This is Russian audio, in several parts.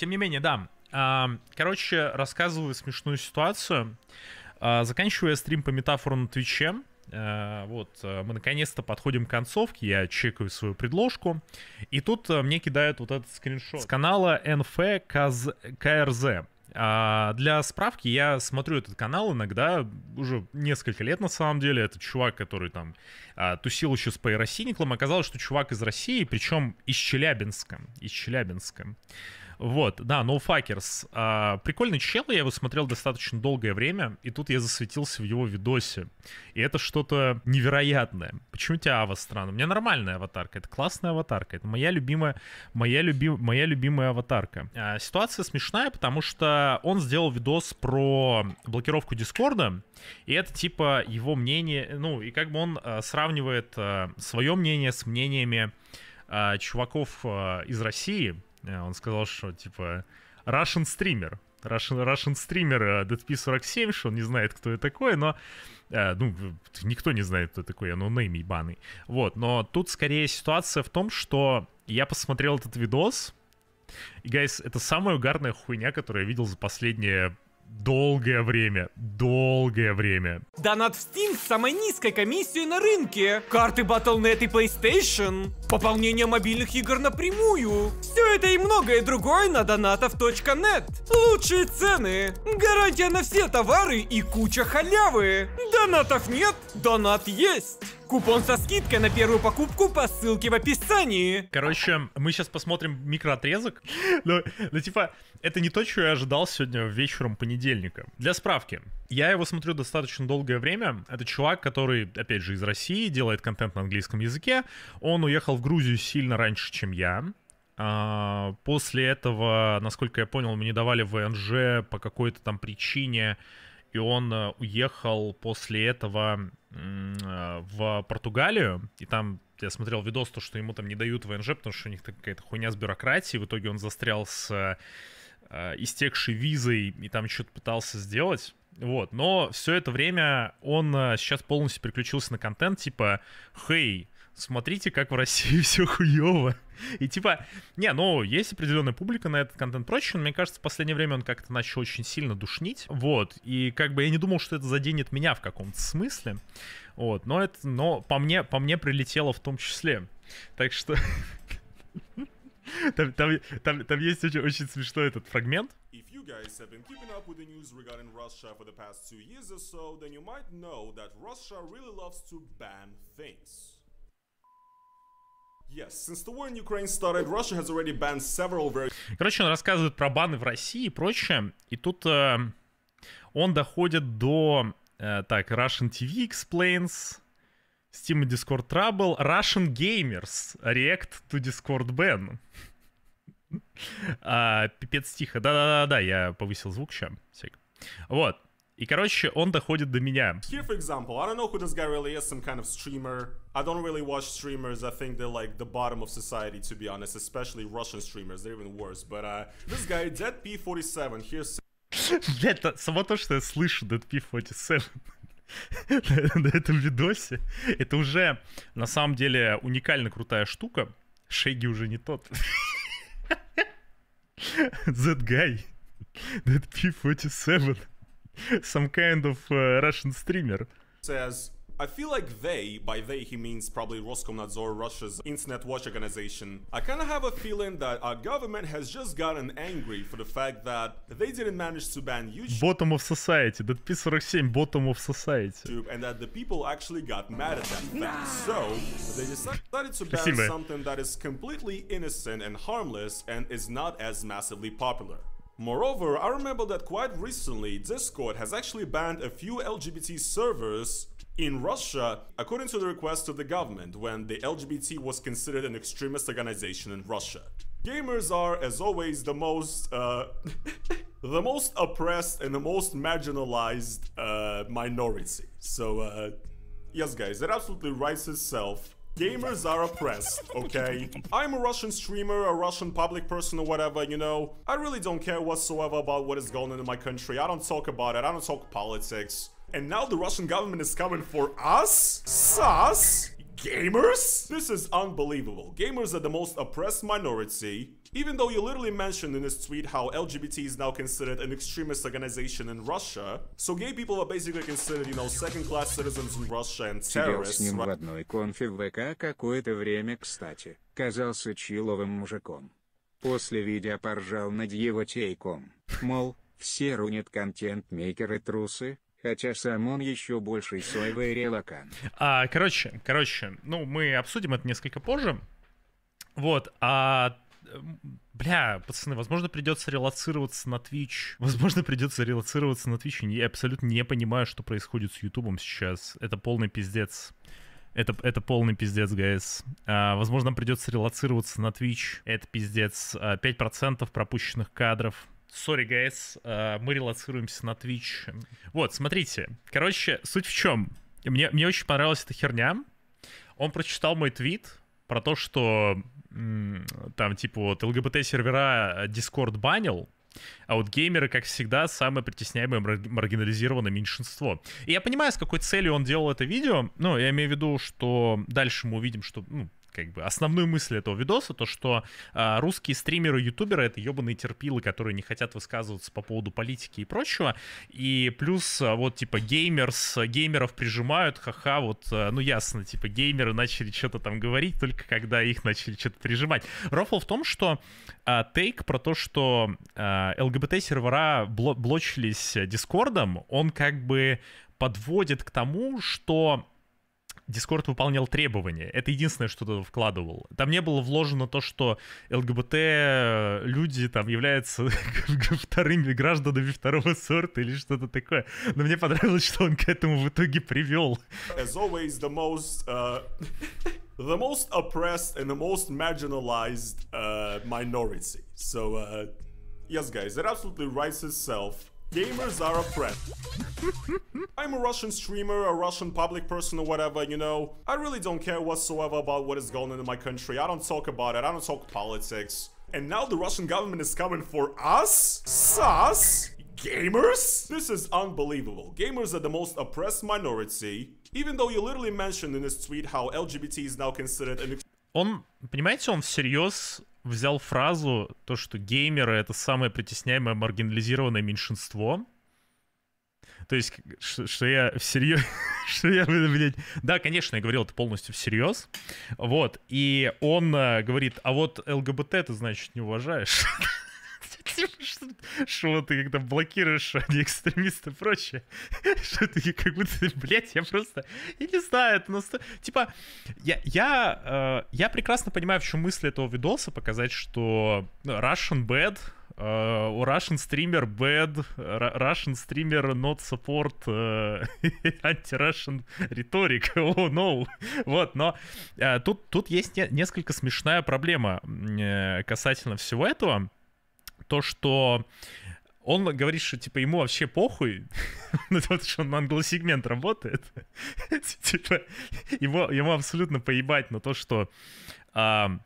Тем не менее, да. А, короче, рассказываю смешную ситуацию. А, Заканчивая стрим по метафору на Твиче, а, вот, э, мы наконец-то подходим к концовке, я чекаю свою предложку, и тут э, мне кидают вот этот скриншот с канала NF Для справки, я смотрю этот канал иногда, уже несколько лет на самом деле, это чувак, который там тусил еще с Пейросиниклом, оказалось, что чувак из России, причем из Челябинска, из Челябинска. Вот, да, No Fuckers. А, прикольный чел, я его смотрел достаточно долгое время, и тут я засветился в его видосе. И это что-то невероятное. Почему у тебя Ава странно? У меня нормальная аватарка, это классная аватарка, это моя любимая, моя, люби, моя любимая аватарка. А, ситуация смешная, потому что он сделал видос про блокировку Дискорда, и это типа его мнение, ну, и как бы он а, сравнивает а, свое мнение с мнениями а, чуваков а, из России, Э, он сказал, что типа Russian Streamer, Russian, Russian Streamer DP47, э, что он не знает, кто это такой, но... Э, ну, никто не знает, кто такой, но ноунейм ебаный. Вот, но тут скорее ситуация в том, что я посмотрел этот видос, и, guys, это самая угарная хуйня, которую я видел за последнее долгое время, долгое время. Донат в Steam с самой низкой комиссией на рынке. Карты Battle.net и PlayStation. Пополнение мобильных игр напрямую. Все это и многое другое на донатов.нет. Лучшие цены, гарантия на все товары и куча халявы. Донатов нет, донат есть. Купон со скидкой на первую покупку по ссылке в описании. Короче, мы сейчас посмотрим микроотрезок. Но, но типа, это не то, что я ожидал сегодня вечером понедельника. Для справки, я его смотрю достаточно долгое время. Это чувак, который, опять же, из России, делает контент на английском языке. Он уехал в Грузию сильно раньше, чем я. А, после этого, насколько я понял, ему не давали ВНЖ по какой-то там причине, и он э, уехал после этого э, в Португалию, и там я смотрел видос, то, что ему там не дают ВНЖ, потому что у них какая-то хуйня с бюрократией, в итоге он застрял с э, истекшей визой и там что-то пытался сделать. Вот, но все это время он сейчас полностью переключился на контент, типа, хей, hey, смотрите, как в России все хуево. И типа, не, ну, есть определенная публика на этот контент проще, но мне кажется, в последнее время он как-то начал очень сильно душнить. Вот, и как бы я не думал, что это заденет меня в каком-то смысле. Вот, но это, но по мне, по мне прилетело в том числе. Так что... Там, там, там, там есть очень, очень смешной этот фрагмент. Russia really loves to ban things. Короче, он рассказывает про баны в России и прочее. И тут э, он доходит до... Э, так, Russian TV Explains, Steam и Discord Trouble, Russian Gamers, React to Discord Ban. а, пипец тихо. Да-да-да-да, я повысил звук сейчас. Вот. И, короче, он доходит до меня. Here, for example, I don't know who this guy really is, some kind of streamer. I don't really watch streamers. I think they're like the bottom of society, to be honest, especially Russian streamers. They're even worse. But uh, this guy, DeadP47, here's... Блять, само то, что я слышу DeadP47 на этом видосе, это уже, на самом деле, уникально крутая штука. Шеги уже не тот. That guy, that P47. some kind of uh, Russian streamer. Says, I feel like they, by they he means probably Roskomnadzor, Russia's internet watch organization, I kinda have a feeling that our government has just gotten angry for the fact that they didn't manage to ban YouTube. Bottom of society, that P47, bottom of society. And that the people actually got mad at that fact. So, they decided to ban something that is completely innocent and harmless and is not as massively popular. Moreover, I remember that quite recently Discord has actually banned a few LGBT servers in Russia according to the request of the government when the LGBT was considered an extremist organization in Russia. Gamers are, as always, the most, uh, the most oppressed and the most marginalized uh, minority. So, uh, yes guys, it absolutely writes itself Gamers are oppressed, okay? I'm a Russian streamer, a Russian public person or whatever, you know? I really don't care whatsoever about what is going on in my country. I don't talk about it. I don't talk politics. And now the Russian government is coming for us? Sus? Gamers? This is unbelievable. Gamers are the most oppressed minority Even though you literally mentioned in this tweet how LGBT is now considered an extremist organization in Russia, so gay people are basically considered, you know, second-class citizens in Russia and terrorists. Сидел с ним в одной конфе в ВК какое-то время, кстати. Казался чиловым мужиком. После видео поржал над его тейком. Мол, все рунят контент-мейкеры-трусы, Хотя сам он еще больше соевый релакан. А, короче, короче, ну, мы обсудим это несколько позже. Вот, а Бля, пацаны, возможно, придется релацироваться на Twitch. Возможно, придется релацироваться на Twitch. Я абсолютно не понимаю, что происходит с Ютубом сейчас. Это полный пиздец. Это, это полный пиздец, гайс. А, возможно, придется релацироваться на Twitch. Это пиздец. А, 5% пропущенных кадров. Сори, гайс, а, мы релацируемся на Twitch. Вот, смотрите. Короче, суть в чем? Мне, мне очень понравилась эта херня. Он прочитал мой твит про то, что там, типа, вот ЛГБТ-сервера э, Discord банил, а вот геймеры, как всегда, самое притесняемое маргинализированное меньшинство. И я понимаю, с какой целью он делал это видео. Ну, я имею в виду, что дальше мы увидим, что ну, как бы основную мысль этого видоса, то что э, русские стримеры, ютуберы — это ебаные терпилы, которые не хотят высказываться по поводу политики и прочего, и плюс э, вот типа геймерс, геймеров прижимают, ха-ха, вот, э, ну ясно, типа геймеры начали что-то там говорить, только когда их начали что-то прижимать. Рофл в том, что э, тейк про то, что э, ЛГБТ-сервера бло блочились э, Дискордом, он как бы подводит к тому, что Discord выполнял требования. Это единственное, что туда вкладывал. Там не было вложено то, что ЛГБТ э, люди там являются вторыми гражданами второго сорта или что-то такое. Но мне понравилось, что он к этому в итоге привел. As always, the most, uh, the most oppressed and the most marginalized uh, minority. So, uh, yes, guys, it absolutely writes itself. Gamers are oppressed. I'm a Russian streamer, a Russian public person or whatever, you know. I really don't care whatsoever about what is going on in my country. I don't talk about it. I don't talk politics. And now the Russian government is coming for us? Sus? Gamers? This is unbelievable. Gamers are the most oppressed minority. Even though you literally mentioned in this tweet how LGBT is now considered an... Он, понимаете, он всерьез взял фразу, то, что геймеры — это самое притесняемое маргинализированное меньшинство. То есть, что, что я всерьез... что я, блядь... Да, конечно, я говорил это полностью всерьез. Вот. И он ä, э, говорит, а вот ЛГБТ ты, значит, не уважаешь. Что ты когда блокируешь они экстремисты и прочее, что ты как будто, блядь, я просто, я не знаю, это настолько... Типа, я, я, э, я прекрасно понимаю, в чем мысль этого видоса, показать, что ну, Russian bad, Uh, Russian streamer bad, Russian streamer not support uh, anti-Russian rhetoric, oh no. вот, но uh, тут, тут есть не, несколько смешная проблема uh, касательно всего этого то, что он говорит, что, типа, ему вообще похуй, потому что он на англосегмент работает. типа, его, ему абсолютно поебать на то, что а,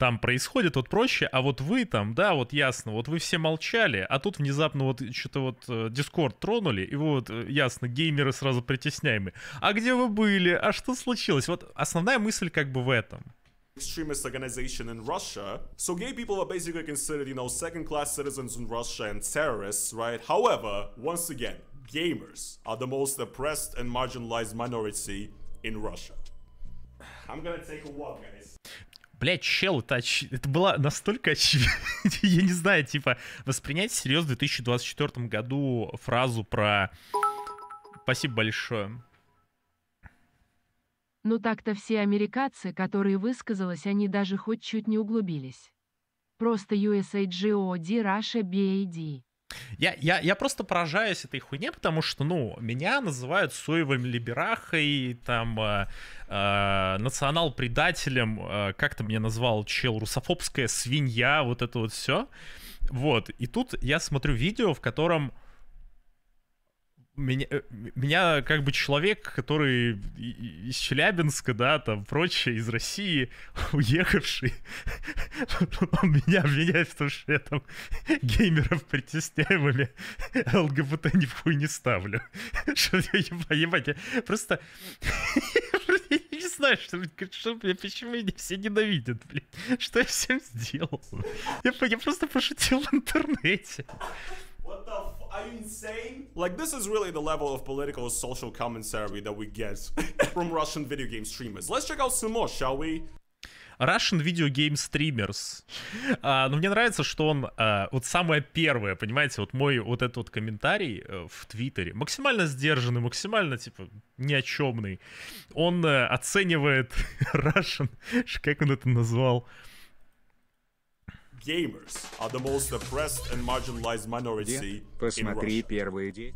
там происходит, вот проще, а вот вы там, да, вот ясно, вот вы все молчали, а тут внезапно вот что-то вот Дискорд э, тронули, и вот, э, ясно, геймеры сразу притесняемы. А где вы были? А что случилось? Вот основная мысль как бы в этом — extremist organization in Russia. So gay people are basically considered, you know, second class citizens in Russia and terrorists, right? However, once again, gamers are the most oppressed and marginalized minority in Russia. I'm gonna take a walk, guys. Блять, чел, это, оч... это было настолько очевидно, я не знаю, типа, воспринять всерьез в 2024 году фразу про «спасибо большое». Но так-то все американцы, которые высказались, они даже хоть чуть не углубились. Просто USAGOD, Russia, BAD. Я, я, я просто поражаюсь этой хуйне, потому что, ну, меня называют соевым либерахой, там, э, э, национал-предателем, э, как то меня назвал чел, русофобская свинья, вот это вот все. Вот, и тут я смотрю видео, в котором меня, э, меня как бы человек, который из Челябинска, да, там, прочее, из России, уехавший, он меня обвиняет в том, что я там геймеров притесняемыми а ЛГБТ ни в хуй не ставлю. Что я, ебать, я просто... Я не знаю, что, что меня, почему меня все ненавидят, блин. Что я всем сделал? Я, я просто пошутил в интернете insane? Like, this is really the level of political social commentary that we get from Russian video game streamers. Let's check out some more, shall we? Russian Video Game Streamers. А, но ну, мне нравится, что он а, вот самое первое, понимаете, вот мой вот этот вот комментарий в Твиттере, максимально сдержанный, максимально, типа, ни о чемный. Он а, оценивает Russian, как он это назвал, gamers are the most oppressed and marginalized minority Посмотри первые дети.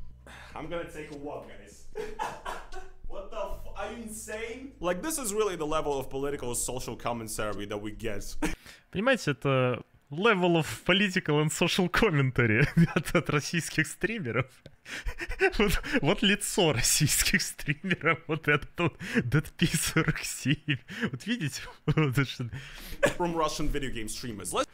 I'm gonna take a walk, guys. what the f- are you insane? Like, this is really the level of political social commentary that we get. Понимаете, это левелов political and social commentary от, от российских стримеров. вот, вот лицо российских стримеров, вот этот вот DP47. Вот видите? From Russian video game streamers.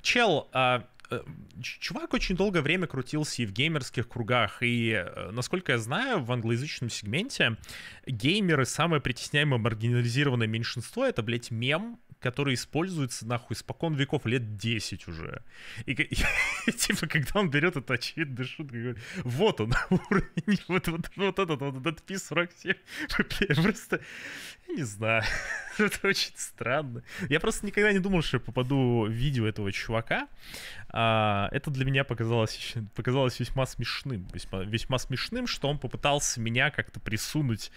Чел, а, э, чувак очень долгое время крутился и в геймерских кругах, и, э, насколько я знаю, в англоязычном сегменте геймеры самое притесняемое маргинализированное меньшинство — это, блядь, мем который используется, нахуй, спокон веков, лет 10 уже. И, и типа, когда он берет эту очевидную шутку, говорит, вот он, уровень, вот, вот, вот этот, вот этот P47. Просто, не знаю, это очень странно. Я просто никогда не думал, что я попаду в видео этого чувака. А, это для меня показалось, показалось весьма смешным. Весьма, весьма смешным, что он попытался меня как-то присунуть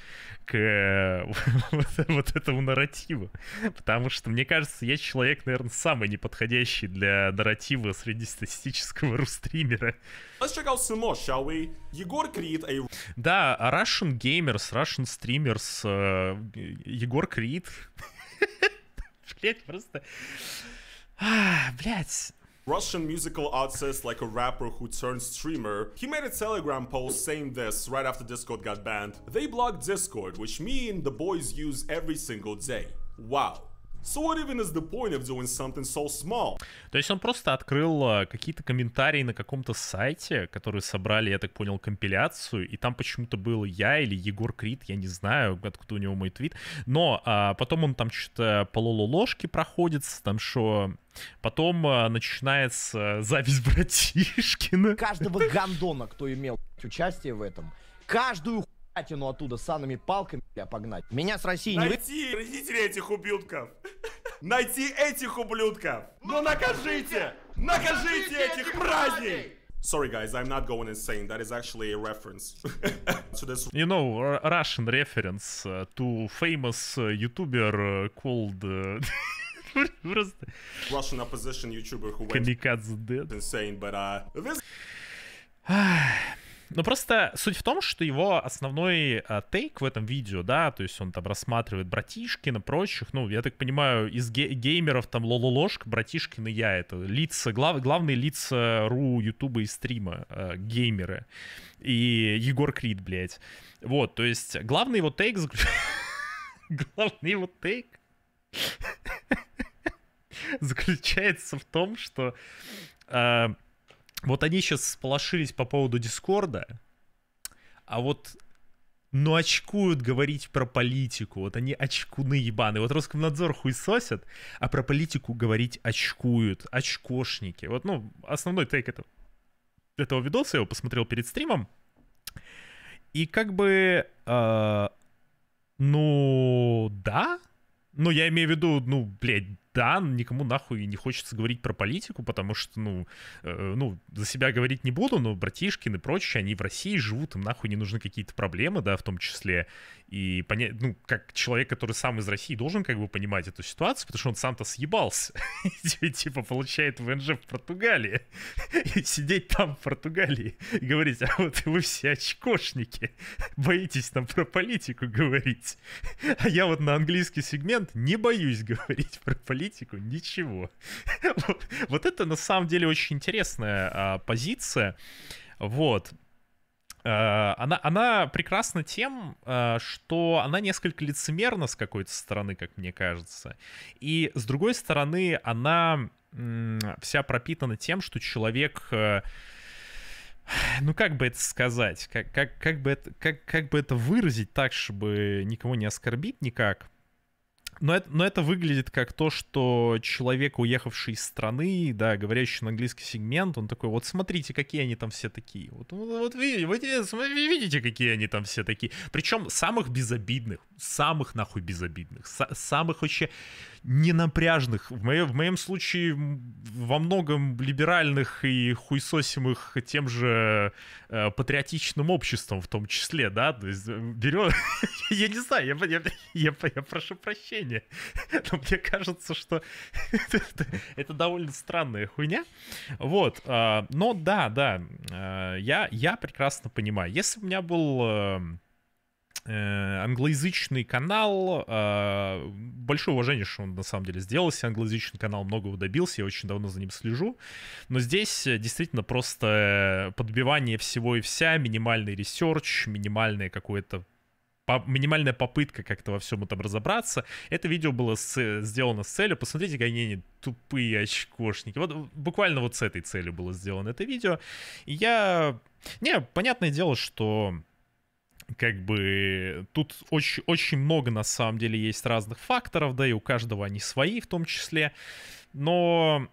к э, вот, вот этому нарративу. Потому что, мне кажется, я человек, наверное, самый неподходящий для нарратива среднестатистического рустримера. Let's check out sumo, shall we? Егор Крид, a... А да, Russian Gamers, Russian Streamers, э, Егор Крид. Блять, просто... А, блять, Russian musical artist like a rapper who turned streamer, he made a Telegram post saying this right after Discord got banned. They blocked Discord, which me and the boys use every single day. Wow. So what even is the point of doing something so small? То есть он просто открыл какие-то комментарии на каком-то сайте, которые собрали, я так понял, компиляцию, и там почему-то был я или Егор Крид, я не знаю, откуда у него мой твит, но а, потом он там что-то по лоло ложки проходится, там что Потом э, начинается э, запись братишкина. Каждого гандона, кто имел участие в этом, каждую хуятину оттуда санами палками бля, погнать. Меня с России не... Найти родителей этих ублюдков! Найти этих ублюдков! Ну накажите! Накажите этих мразей. Sorry, guys, I'm not going insane. That is actually a reference to this. You know, Russian reference э, to famous YouTuber called. Просто... Russian opposition YouTuber who went dead. insane, but uh, this... Ну просто суть в том, что его основной а, тейк в этом видео, да, то есть он там рассматривает братишкина, прочих, ну, я так понимаю, из ге- геймеров там Лололошка, братишкин и я, это лица, глав- главные лица РУ, Ютуба и стрима, э, геймеры. И Егор Крид, блядь. Вот, то есть главный его тейк... Главный его тейк заключается в том, что э, вот они сейчас сполошились по поводу Дискорда, а вот ну очкуют говорить про политику. Вот они очкуны ебаные. Вот Роскомнадзор хуй хуесосят, а про политику говорить очкуют. Очкошники. Вот, ну, основной тейк этого, этого видоса, я его посмотрел перед стримом. И как бы... Э, ну, да. Ну, я имею в виду, ну, блядь, да, ну, никому нахуй не хочется говорить про политику, потому что, ну, э, ну, за себя говорить не буду, но братишкин и прочие, они в России живут, им нахуй не нужны какие-то проблемы, да, в том числе. И понять, ну, как человек, который сам из России, должен как бы понимать эту ситуацию, потому что он сам-то съебался. Типа получает ВНЖ в Португалии. И сидеть там в Португалии и говорить, а вот вы все очкошники, боитесь там про политику говорить. А я вот на английский сегмент не боюсь говорить про политику политику, ничего. вот, это на самом деле очень интересная а, позиция. Вот. А, она, она прекрасна тем, а, что она несколько лицемерна с какой-то стороны, как мне кажется. И с другой стороны, она вся пропитана тем, что человек ну как бы это сказать, как, как, как, бы это, как, как бы это выразить так, чтобы никого не оскорбить никак. Но это, но это выглядит как то, что человек, уехавший из страны, да, говорящий на английский сегмент, он такой, вот смотрите, какие они там все такие. Вот, вот вы, вы, вы видите, какие они там все такие. Причем самых безобидных, самых нахуй безобидных, са- самых вообще ненапряжных. В, мо- в моем случае во многом либеральных и хуйсосимых тем же э, патриотичным обществом в том числе, да. То есть э, берет... я не знаю, я прошу прощения хуйня. Но мне кажется, что это довольно странная хуйня. Вот. А, но да, да, а, я, я прекрасно понимаю. Если у меня был эм, э, англоязычный канал. А, большое уважение, что он на самом деле сделался. Англоязычный канал многого добился, я очень давно за ним слежу. Но здесь э, действительно просто подбивание всего и вся, минимальный ресерч, минимальное какое-то по, минимальная попытка как-то во всем этом разобраться. Это видео было с, сделано с целью, посмотрите, какие они тупые очкошники. Вот буквально вот с этой целью было сделано это видео. И я... Не, понятное дело, что как бы тут очень, очень много на самом деле есть разных факторов, да, и у каждого они свои в том числе, но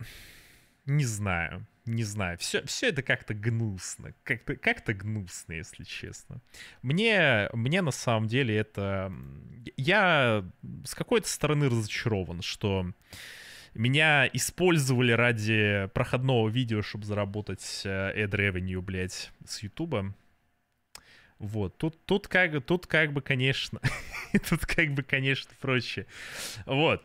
не знаю не знаю, все, все это как-то гнусно, как-то как то гнусно, если честно. Мне, мне на самом деле это... Я с какой-то стороны разочарован, что меня использовали ради проходного видео, чтобы заработать э, ad revenue, блядь, с Ютуба. Вот, тут, тут, как, тут как бы, конечно, тут как бы, конечно, проще. Вот,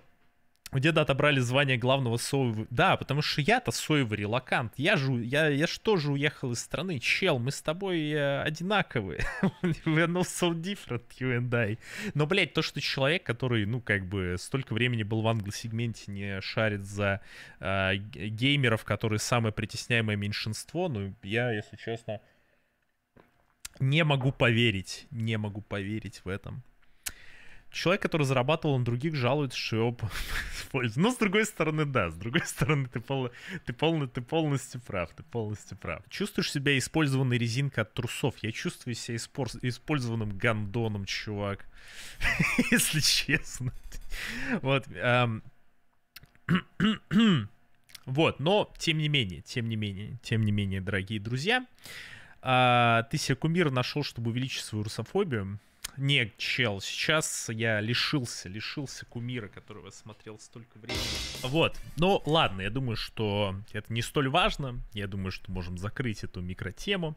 у деда отобрали звание главного соевого... Да, потому что я-то соевый релакант. Я же, я, я же тоже уехал из страны. Чел, мы с тобой э, одинаковые. We're not ну, so different, you and I. Но, блядь, то, что человек, который, ну, как бы, столько времени был в англосегменте, не шарит за э, геймеров, которые самое притесняемое меньшинство, ну, я, если честно, не могу поверить. Не могу поверить в этом человек, который зарабатывал на других, жалуется, что его пользу. Но с другой стороны, да, с другой стороны, ты, пол, ты, полный, ты полностью прав, ты полностью прав. Чувствуешь себя использованной резинкой от трусов? Я чувствую себя испор... использованным гандоном, чувак, если честно. Вот, вот, но тем не менее, тем не менее, тем не менее, дорогие друзья, а, ты себе кумир нашел, чтобы увеличить свою русофобию. Не, чел, сейчас я лишился, лишился кумира, которого я смотрел столько времени. Вот, ну ладно, я думаю, что это не столь важно. Я думаю, что можем закрыть эту микротему.